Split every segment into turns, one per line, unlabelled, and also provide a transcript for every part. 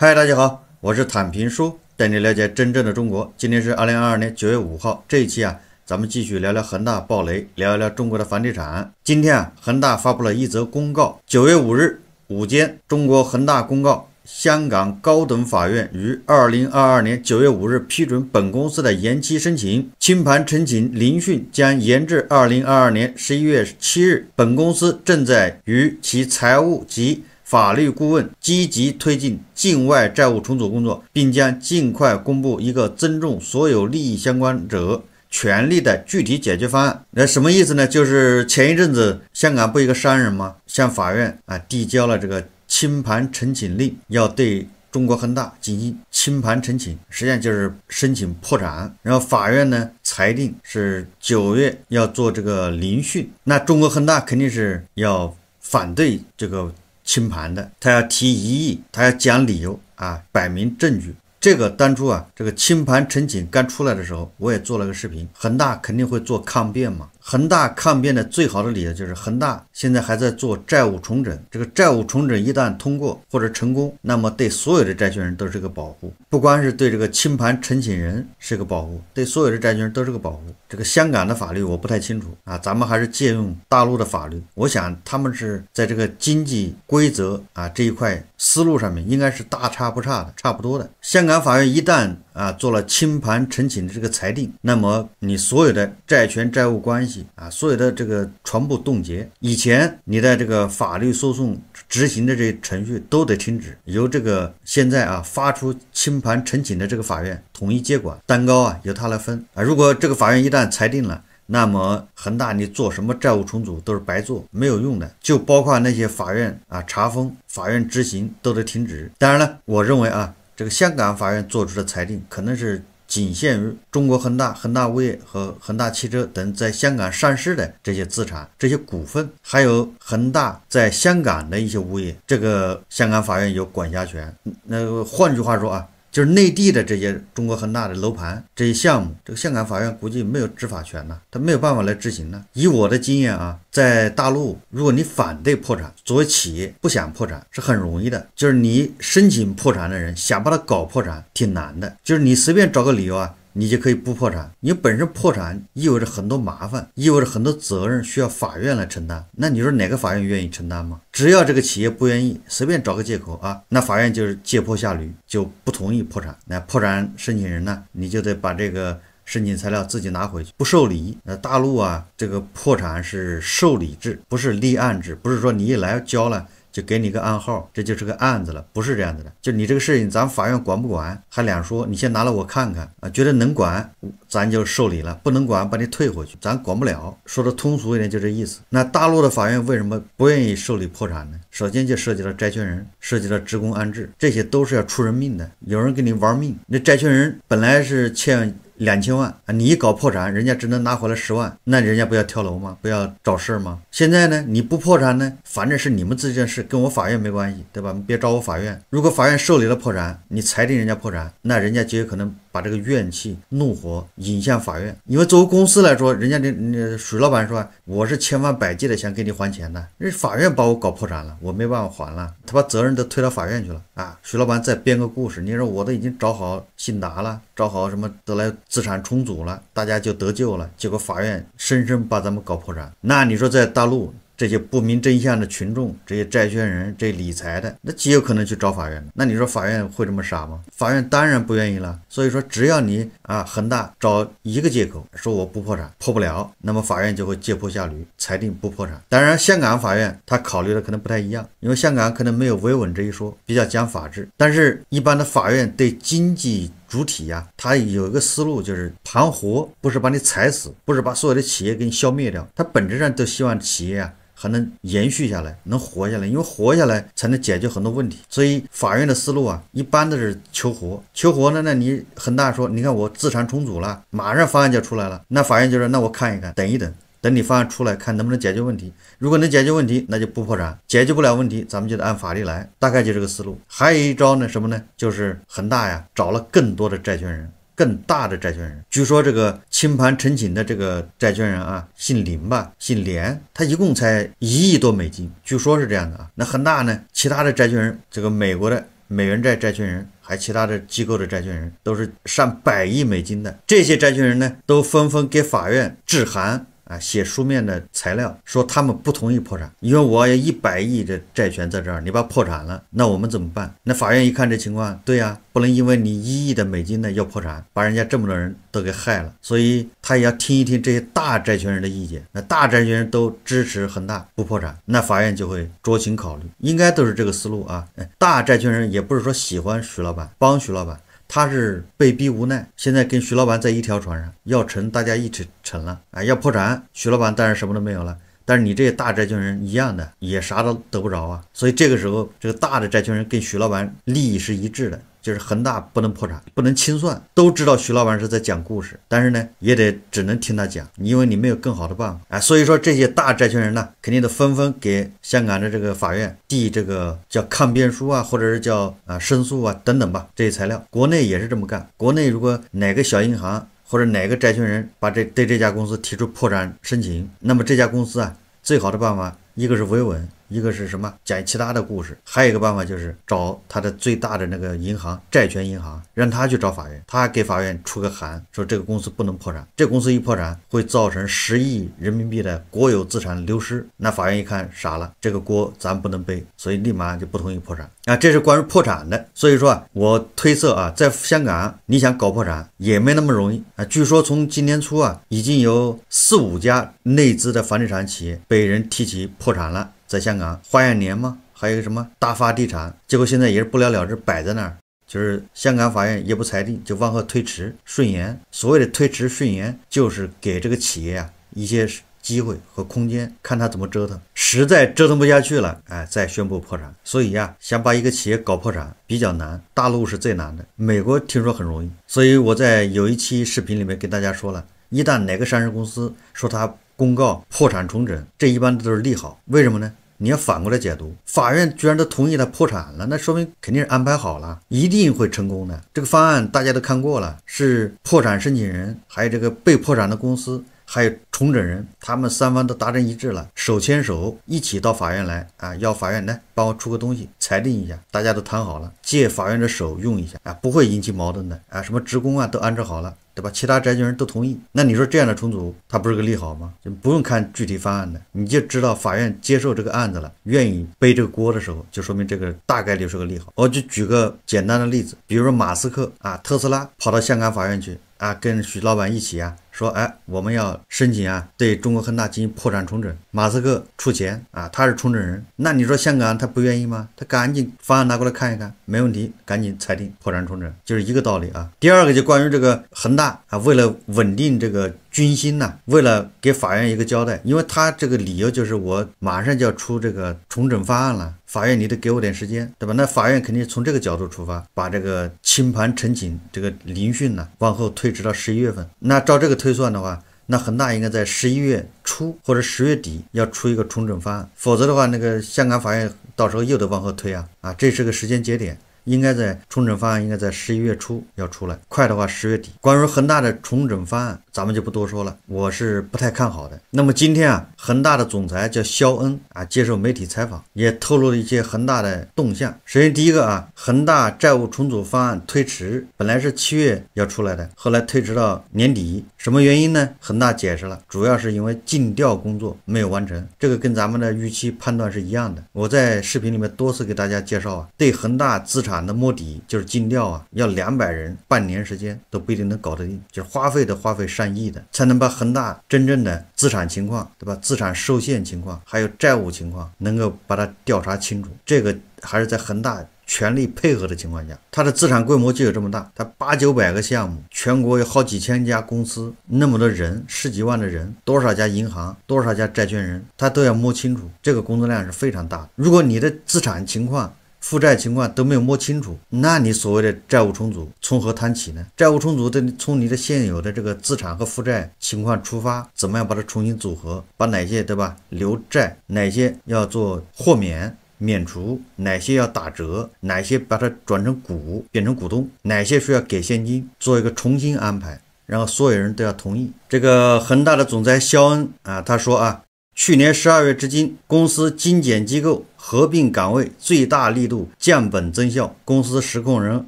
嗨，大家好，我是坦平叔，带你了解真正的中国。今天是二零二二年九月五号，这一期啊，咱们继续聊聊恒大暴雷，聊一聊中国的房地产。今天啊，恒大发布了一则公告，九月五日午间，中国恒大公告，香港高等法院于二零二二年九月五日批准本公司的延期申请，清盘申请聆讯将延至二零二二年十一月七日。本公司正在与其财务及法律顾问积极推进境外债务重组工作，并将尽快公布一个尊重所有利益相关者权利的具体解决方案。那什么意思呢？就是前一阵子香港不一个商人吗？向法院啊递交了这个清盘申请令，要对中国恒大进行清盘申请，实际上就是申请破产。然后法院呢裁定是九月要做这个聆讯。那中国恒大肯定是要反对这个。清盘的，他要提异议，他要讲理由啊，摆明证据。这个当初啊，这个清盘陈景刚出来的时候，我也做了个视频，恒大肯定会做抗辩嘛。恒大抗辩的最好的理由就是恒大现在还在做债务重整，这个债务重整一旦通过或者成功，那么对所有的债权人都是个保护，不光是对这个清盘申请人是个保护，对所有的债权人都是个保护。这个香港的法律我不太清楚啊，咱们还是借用大陆的法律，我想他们是在这个经济规则啊这一块思路上面应该是大差不差的，差不多的。香港法院一旦啊做了清盘申请的这个裁定，那么你所有的债权债务关系。啊，所有的这个全部冻结，以前你的这个法律诉讼执行的这些程序都得停止，由这个现在啊发出清盘申请的这个法院统一接管，蛋糕啊由他来分啊。如果这个法院一旦裁定了，那么恒大你做什么债务重组都是白做，没有用的，就包括那些法院啊查封、法院执行都得停止。当然了，我认为啊，这个香港法院做出的裁定可能是。仅限于中国恒大、恒大物业和恒大汽车等在香港上市的这些资产、这些股份，还有恒大在香港的一些物业，这个香港法院有管辖权。那换句话说啊。就是内地的这些中国恒大的楼盘这些项目，这个香港法院估计没有执法权呢，他没有办法来执行呢。以我的经验啊，在大陆，如果你反对破产，作为企业不想破产是很容易的，就是你申请破产的人想把他搞破产挺难的，就是你随便找个理由啊。你就可以不破产。你本身破产意味着很多麻烦，意味着很多责任需要法院来承担。那你说哪个法院愿意承担吗？只要这个企业不愿意，随便找个借口啊，那法院就是借坡下驴，就不同意破产。那破产申请人呢，你就得把这个申请材料自己拿回去，不受理。那大陆啊，这个破产是受理制，不是立案制，不是说你一来交了。就给你个暗号，这就是个案子了，不是这样子的。就你这个事情，咱法院管不管？还两说，你先拿来我看看啊，觉得能管，咱就受理了；不能管，把你退回去。咱管不了。说的通俗一点，就这意思。那大陆的法院为什么不愿意受理破产呢？首先就涉及到债权人，涉及到职工安置，这些都是要出人命的。有人跟你玩命，那债权人本来是欠。两千万啊！你一搞破产，人家只能拿回来十万，那人家不要跳楼吗？不要找事儿吗？现在呢，你不破产呢，反正是你们自己的事，跟我法院没关系，对吧？你别找我法院。如果法院受理了破产，你裁定人家破产，那人家就有可能。把这个怨气、怒火引向法院，因为作为公司来说，人家这、那水老板说，我是千方百计的想给你还钱的，人法院把我搞破产了，我没办法还了，他把责任都推到法院去了啊！徐老板再编个故事，你说我都已经找好信达了，找好什么德来资产重组了，大家就得救了，结果法院生生把咱们搞破产，那你说在大陆？这些不明真相的群众，这些债权人，这理财的，那极有可能去找法院那你说法院会这么傻吗？法院当然不愿意了。所以说，只要你啊恒大找一个借口说我不破产，破不了，那么法院就会借坡下驴，裁定不破产。当然，香港法院他考虑的可能不太一样，因为香港可能没有维稳这一说，比较讲法治。但是一般的法院对经济主体呀，他有一个思路就是盘活，不是把你踩死，不是把所有的企业给你消灭掉。他本质上都希望企业啊。还能延续下来，能活下来，因为活下来才能解决很多问题。所以法院的思路啊，一般都是求活。求活呢，那你恒大说，你看我资产重组了，马上方案就出来了，那法院就说，那我看一看，等一等，等你方案出来，看能不能解决问题。如果能解决问题，那就不破产；解决不了问题，咱们就得按法律来。大概就这个思路。还有一招呢，什么呢？就是恒大呀，找了更多的债权人。更大的债权人，据说这个清盘陈请的这个债权人啊，姓林吧，姓连，他一共才一亿多美金，据说是这样的啊。那恒大呢，其他的债权人，这个美国的美元债债权人，还其他的机构的债权人，都是上百亿美金的。这些债权人呢，都纷纷给法院致函。啊，写书面的材料说他们不同意破产。你说我有一百亿的债权在这儿，你把破产了，那我们怎么办？那法院一看这情况，对呀，不能因为你一亿的美金呢要破产，把人家这么多人都给害了。所以他也要听一听这些大债权人的意见。那大债权人都支持恒大不破产，那法院就会酌情考虑，应该都是这个思路啊。大债权人也不是说喜欢许老板，帮许老板。他是被逼无奈，现在跟徐老板在一条船上，要沉大家一起沉了啊！要破产，徐老板当然什么都没有了，但是你这些大债权人一样的也啥都得不着啊！所以这个时候，这个大的债权人跟徐老板利益是一致的。就是恒大不能破产，不能清算，都知道徐老板是在讲故事，但是呢，也得只能听他讲，因为你没有更好的办法啊。所以说这些大债权人呢，肯定得纷纷给香港的这个法院递这个叫抗辩书啊，或者是叫啊申诉啊等等吧，这些材料。国内也是这么干。国内如果哪个小银行或者哪个债权人把这对这家公司提出破产申请，那么这家公司啊，最好的办法一个是维稳。一个是什么讲其他的故事，还有一个办法就是找他的最大的那个银行债权银行，让他去找法院，他给法院出个函，说这个公司不能破产，这公司一破产会造成十亿人民币的国有资产流失。那法院一看傻了，这个锅咱不能背，所以立马就不同意破产啊。这是关于破产的，所以说啊，我推测啊，在香港你想搞破产也没那么容易啊。据说从今年初啊，已经有四五家内资的房地产企业被人提起破产了。在香港，花样年吗？还有什么大发地产，结果现在也是不了了之，摆在那儿，就是香港法院也不裁定，就往后推迟顺延。所谓的推迟顺延，就是给这个企业啊一些机会和空间，看他怎么折腾，实在折腾不下去了，哎，再宣布破产。所以呀，想把一个企业搞破产比较难，大陆是最难的，美国听说很容易。所以我在有一期视频里面跟大家说了，一旦哪个上市公司说他。公告破产重整，这一般都是利好。为什么呢？你要反过来解读，法院居然都同意他破产了，那说明肯定是安排好了，一定会成功的。这个方案大家都看过了，是破产申请人还有这个被破产的公司。还有重整人，他们三方都达成一致了，手牵手一起到法院来啊，要法院来帮我出个东西，裁定一下，大家都谈好了，借法院的手用一下啊，不会引起矛盾的啊，什么职工啊都安置好了，对吧？其他债权人都同意，那你说这样的重组，它不是个利好吗？就不用看具体方案的，你就知道法院接受这个案子了，愿意背这个锅的时候，就说明这个大概率是个利好。我就举个简单的例子，比如说马斯克啊，特斯拉跑到香港法院去。啊，跟许老板一起啊，说，哎，我们要申请啊，对中国恒大进行破产重整，马斯克出钱啊，他是重整人，那你说香港他不愿意吗？他赶紧方案拿过来看一看，没问题，赶紧裁定破产重整，就是一个道理啊。第二个就关于这个恒大啊，为了稳定这个。军心呐，为了给法院一个交代，因为他这个理由就是我马上就要出这个重整方案了，法院你得给我点时间，对吧？那法院肯定从这个角度出发，把这个清盘陈请这个聆讯呢往后推迟到十一月份。那照这个推算的话，那恒大应该在十一月初或者十月底要出一个重整方案，否则的话，那个香港法院到时候又得往后推啊。啊，这是个时间节点，应该在重整方案应该在十一月初要出来，快的话十月底。关于恒大的重整方案。咱们就不多说了，我是不太看好的。那么今天啊，恒大的总裁叫肖恩啊，接受媒体采访，也透露了一些恒大的动向。首先第一个啊，恒大债务重组方案推迟，本来是七月要出来的，后来推迟到年底。什么原因呢？恒大解释了，主要是因为尽调工作没有完成。这个跟咱们的预期判断是一样的。我在视频里面多次给大家介绍啊，对恒大资产的摸底就是尽调啊，要两百人半年时间都不一定能搞得定，就是花费的花费上。意的才能把恒大真正的资产情况，对吧？资产受限情况，还有债务情况，能够把它调查清楚。这个还是在恒大全力配合的情况下，它的资产规模就有这么大。它八九百个项目，全国有好几千家公司，那么多人，十几万的人，多少家银行，多少家债权人，他都要摸清楚。这个工作量是非常大。的。如果你的资产情况，负债情况都没有摸清楚，那你所谓的债务重组从何谈起呢？债务重组得从你的现有的这个资产和负债情况出发，怎么样把它重新组合？把哪些对吧留债？哪些要做豁免、免除？哪些要打折？哪些把它转成股，变成股东？哪些需要给现金做一个重新安排？然后所有人都要同意。这个恒大的总裁肖恩啊，他说啊。去年十二月至今，公司精简机构、合并岗位，最大力度降本增效。公司实控人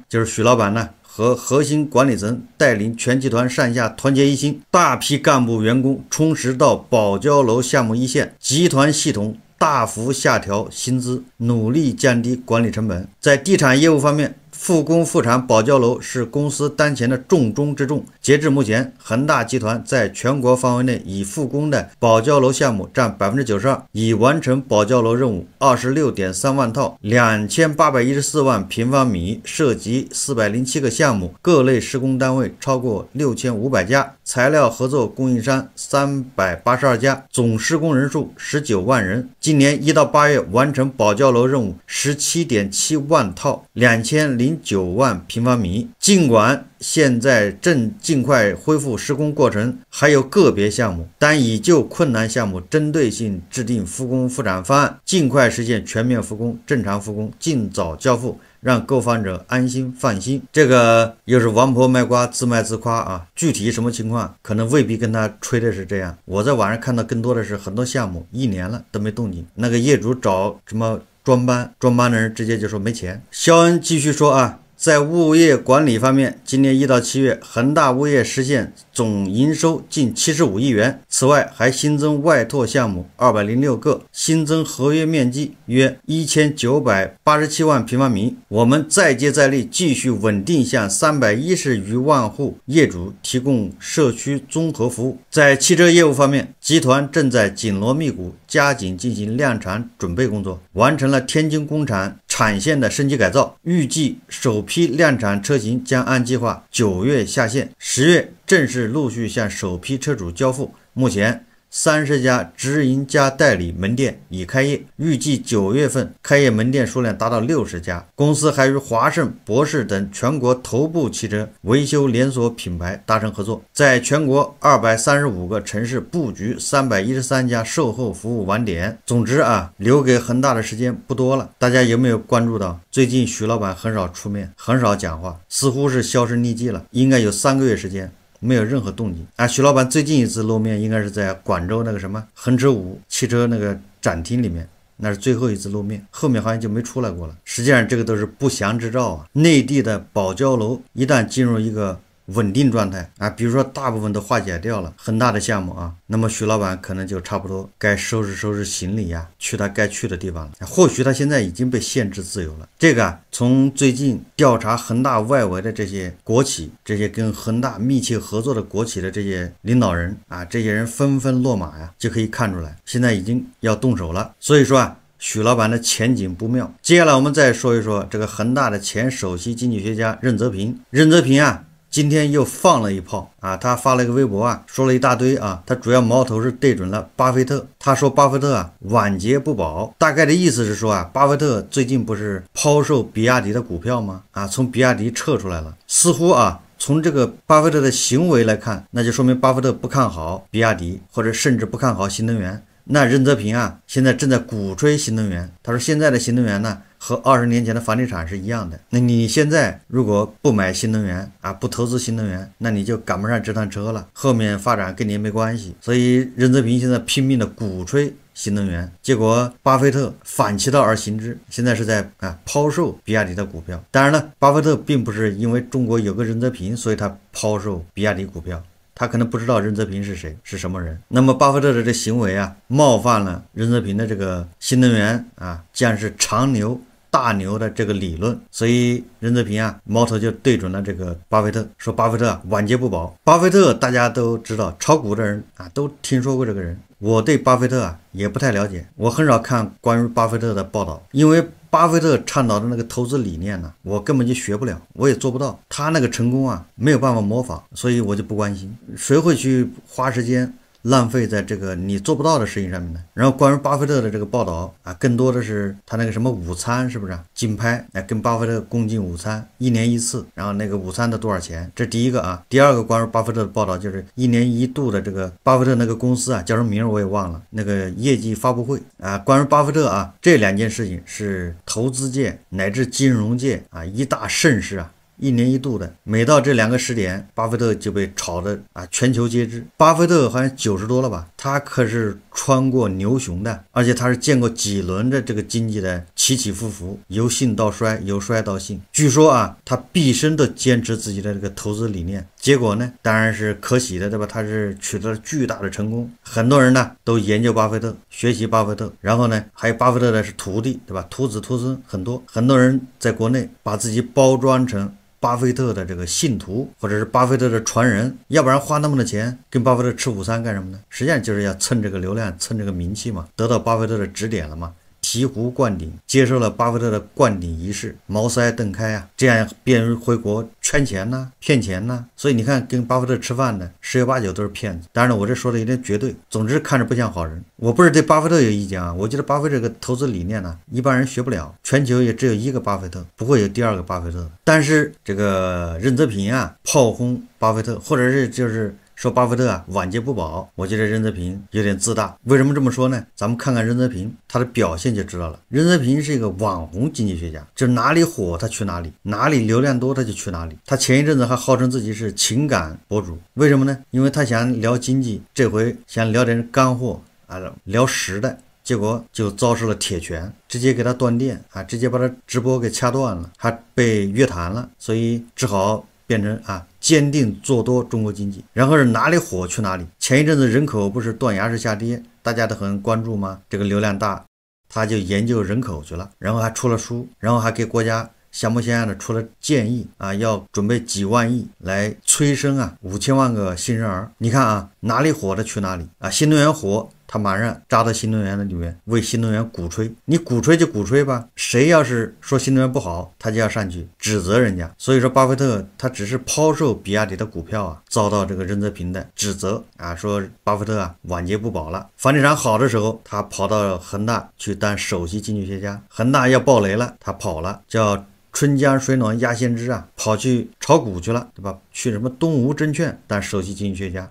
就是许老板呢，和核心管理层带领全集团上下团结一心，大批干部员工充实到保交楼项目一线，集团系统大幅下调薪资，努力降低管理成本。在地产业务方面。复工复产、保交楼是公司当前的重中之重。截至目前，恒大集团在全国范围内已复工的保交楼项目占百分之九十二，已完成保交楼任务二十六点三万套、两千八百一十四万平方米，涉及四百零七个项目，各类施工单位超过六千五百家。材料合作供应商三百八十二家，总施工人数十九万人。今年一到八月完成保交楼任务十七点七万套，两千零九万平方米。尽管现在正尽快恢复施工过程，还有个别项目，但已就困难项目针对性制定复工复产方案，尽快实现全面复工、正常复工、尽早交付。让购房者安心放心，这个又是王婆卖瓜自卖自夸啊！具体什么情况，可能未必跟他吹的是这样。我在网上看到更多的是很多项目一年了都没动静，那个业主找什么专班，专班的人直接就说没钱。肖恩继续说啊。在物业管理方面，今年一到七月，恒大物业实现总营收近七十五亿元。此外，还新增外拓项目二百零六个，新增合约面积约一千九百八十七万平方米。我们再接再厉，继续稳定向三百一十余万户业主提供社区综合服务。在汽车业务方面，集团正在紧锣密鼓加紧进行量产准备工作，完成了天津工厂。产线的升级改造，预计首批量产车型将按计划九月下线，十月正式陆续向首批车主交付。目前。三十家直营加代理门店已开业，预计九月份开业门店数量达到六十家。公司还与华盛、博士等全国头部汽车维修连锁品牌达成合作，在全国二百三十五个城市布局三百一十三家售后服务网点。总之啊，留给恒大的时间不多了。大家有没有关注到最近许老板很少出面，很少讲话，似乎是销声匿迹了？应该有三个月时间。没有任何动静啊！徐老板最近一次露面应该是在广州那个什么横驰五汽车那个展厅里面，那是最后一次露面，后面好像就没出来过了。实际上，这个都是不祥之兆啊！内地的保交楼一旦进入一个。稳定状态啊，比如说大部分都化解掉了，很大的项目啊，那么许老板可能就差不多该收拾收拾行李呀，去他该去的地方了。或许他现在已经被限制自由了。这个啊，从最近调查恒大外围的这些国企，这些跟恒大密切合作的国企的这些领导人啊，这些人纷纷落马呀，就可以看出来，现在已经要动手了。所以说啊，许老板的前景不妙。接下来我们再说一说这个恒大的前首席经济学家任泽平。任泽平啊。今天又放了一炮啊！他发了一个微博啊，说了一大堆啊。他主要矛头是对准了巴菲特。他说巴菲特啊，晚节不保。大概的意思是说啊，巴菲特最近不是抛售比亚迪的股票吗？啊，从比亚迪撤出来了。似乎啊，从这个巴菲特的行为来看，那就说明巴菲特不看好比亚迪，或者甚至不看好新能源。那任泽平啊，现在正在鼓吹新能源。他说现在的新能源呢，和二十年前的房地产是一样的。那你现在如果不买新能源啊，不投资新能源，那你就赶不上这趟车了。后面发展跟你也没关系。所以任泽平现在拼命的鼓吹新能源，结果巴菲特反其道而行之，现在是在啊抛售比亚迪的股票。当然了，巴菲特并不是因为中国有个任泽平，所以他抛售比亚迪股票。他可能不知道任泽平是谁是什么人，那么巴菲特的这行为啊，冒犯了任泽平的这个新能源啊，将是长牛大牛的这个理论，所以任泽平啊，矛头就对准了这个巴菲特，说巴菲特啊，晚节不保。巴菲特大家都知道，炒股的人啊，都听说过这个人。我对巴菲特啊，也不太了解，我很少看关于巴菲特的报道，因为。巴菲特倡导的那个投资理念呢，我根本就学不了，我也做不到。他那个成功啊，没有办法模仿，所以我就不关心。谁会去花时间？浪费在这个你做不到的事情上面的。然后关于巴菲特的这个报道啊，更多的是他那个什么午餐是不是？竞拍来跟巴菲特共进午餐，一年一次。然后那个午餐的多少钱？这第一个啊。第二个关于巴菲特的报道就是一年一度的这个巴菲特那个公司啊，叫什么名我也忘了。那个业绩发布会啊，关于巴菲特啊，这两件事情是投资界乃至金融界啊一大盛事啊。一年一度的，每到这两个时点，巴菲特就被炒的啊，全球皆知。巴菲特好像九十多了吧？他可是穿过牛熊的，而且他是见过几轮的这个经济的起起伏伏，由兴到衰，由衰到兴。据说啊，他毕生都坚持自己的这个投资理念，结果呢，当然是可喜的，对吧？他是取得了巨大的成功。很多人呢都研究巴菲特，学习巴菲特，然后呢，还有巴菲特的是徒弟，对吧？徒子徒孙很多，很多人在国内把自己包装成。巴菲特的这个信徒，或者是巴菲特的传人，要不然花那么多钱跟巴菲特吃午餐干什么呢？实际上就是要蹭这个流量，蹭这个名气嘛，得到巴菲特的指点了嘛。醍醐灌顶，接受了巴菲特的灌顶仪式，茅塞顿开啊！这样便于回国圈钱呐，骗钱呐。所以你看，跟巴菲特吃饭的十有八九都是骗子。当然了，我这说的有点绝对，总之看着不像好人。我不是对巴菲特有意见啊，我觉得巴菲特这个投资理念呢，一般人学不了，全球也只有一个巴菲特，不会有第二个巴菲特。但是这个任泽平啊，炮轰巴菲特，或者是就是。说巴菲特啊，晚节不保。我觉得任泽平有点自大。为什么这么说呢？咱们看看任泽平他的表现就知道了。任泽平是一个网红经济学家，就哪里火他去哪里，哪里流量多他就去哪里。他前一阵子还号称自己是情感博主，为什么呢？因为他想聊经济，这回想聊点干货啊，聊实的。结果就遭受了铁拳，直接给他断电啊，直接把他直播给掐断了，还被约谈了，所以只好。变成啊，坚定做多中国经济，然后是哪里火去哪里。前一阵子人口不是断崖式下跌，大家都很关注吗？这个流量大，他就研究人口去了，然后还出了书，然后还给国家想模想样的出了建议啊，要准备几万亿来催生啊五千万个新生儿。你看啊，哪里火的去哪里啊，新能源火。他马上扎到新能源的里面，为新能源鼓吹。你鼓吹就鼓吹吧，谁要是说新能源不好，他就要上去指责人家。所以说，巴菲特他只是抛售比亚迪的股票啊，遭到这个任泽平的指责啊，说巴菲特啊晚节不保了。房地产好的时候，他跑到恒大去当首席经济学家，恒大要暴雷了，他跑了，叫春江水暖鸭先知啊，跑去炒股去了，对吧？去什么东吴证券当首席经济学家。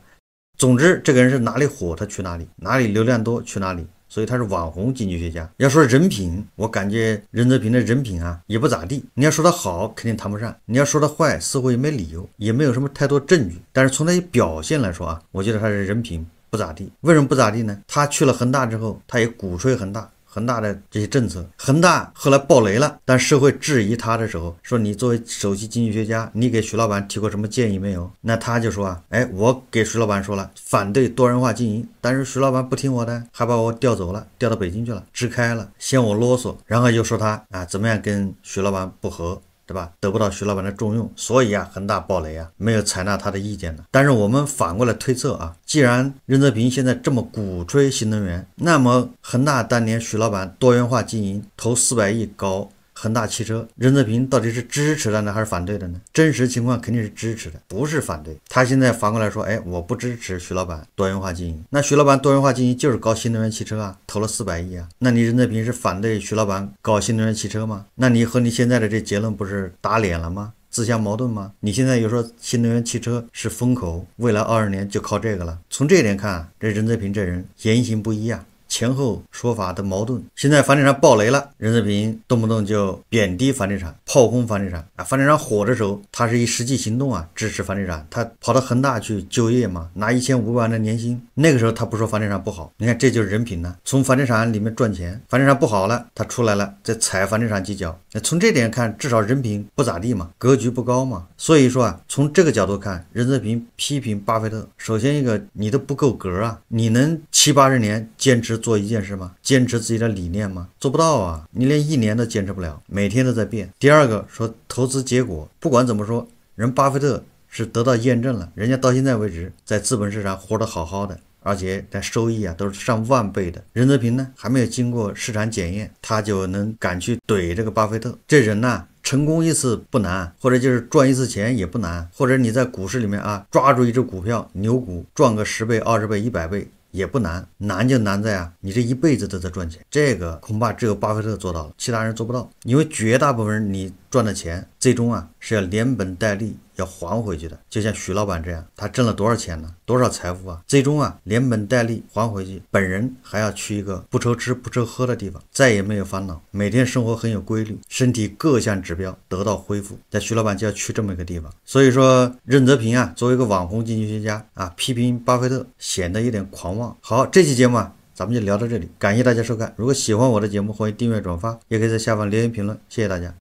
总之，这个人是哪里火，他去哪里，哪里流量多，去哪里。所以他是网红经济学家。要说人品，我感觉任泽平的人品啊，也不咋地。你要说他好，肯定谈不上；你要说他坏，似乎也没理由，也没有什么太多证据。但是从他的表现来说啊，我觉得他是人品不咋地。为什么不咋地呢？他去了恒大之后，他也鼓吹恒大。恒大的这些政策，恒大后来爆雷了。但社会质疑他的时候，说你作为首席经济学家，你给徐老板提过什么建议没有？那他就说啊，哎，我给徐老板说了，反对多元化经营，但是徐老板不听我的，还把我调走了，调到北京去了，支开了，嫌我啰嗦，然后又说他啊，怎么样跟徐老板不和。对吧？得不到徐老板的重用，所以啊，恒大暴雷啊，没有采纳他的意见呢。但是我们反过来推测啊，既然任泽平现在这么鼓吹新能源，那么恒大当年徐老板多元化经营，投四百亿搞。恒大汽车，任泽平到底是支持的呢，还是反对的呢？真实情况肯定是支持的，不是反对。他现在反过来说，哎，我不支持徐老板多元化经营。那徐老板多元化经营就是搞新能源汽车啊，投了四百亿啊。那你任泽平是反对徐老板搞新能源汽车吗？那你和你现在的这结论不是打脸了吗？自相矛盾吗？你现在又说新能源汽车是风口，未来二十年就靠这个了。从这一点看，这任泽平这人言行不一样。前后说法的矛盾，现在房地产暴雷了，任泽平动不动就贬低房地产、炮轰房地产啊！房地产火的时候，他是以实际行动啊支持房地产，他跑到恒大去就业嘛，拿一千五百万的年薪，那个时候他不说房地产不好，你看这就是人品呢。从房地产里面赚钱，房地产不好了，他出来了再踩房地产几脚。从这点看，至少人品不咋地嘛，格局不高嘛。所以说啊，从这个角度看，任泽平批评巴菲特，首先一个你都不够格啊，你能七八十年坚持？做一件事吗？坚持自己的理念吗？做不到啊！你连一年都坚持不了，每天都在变。第二个说投资结果，不管怎么说，人巴菲特是得到验证了，人家到现在为止在资本市场活得好好的，而且在收益啊都是上万倍的。任泽平呢，还没有经过市场检验，他就能敢去怼这个巴菲特？这人呐，成功一次不难，或者就是赚一次钱也不难，或者你在股市里面啊抓住一只股票牛股，赚个十倍、二十倍、一百倍。也不难，难就难在啊，你这一辈子都在赚钱，这个恐怕只有巴菲特做到了，其他人做不到，因为绝大部分人你赚的钱，最终啊是要连本带利。要还回去的，就像徐老板这样，他挣了多少钱呢？多少财富啊？最终啊，连本带利还回去，本人还要去一个不愁吃不愁喝的地方，再也没有烦恼，每天生活很有规律，身体各项指标得到恢复。但徐老板就要去这么一个地方。所以说，任泽平啊，作为一个网红经济学家啊，批评巴菲特显得有点狂妄。好，这期节目啊，咱们就聊到这里，感谢大家收看。如果喜欢我的节目，欢迎订阅转发，也可以在下方留言评论，谢谢大家。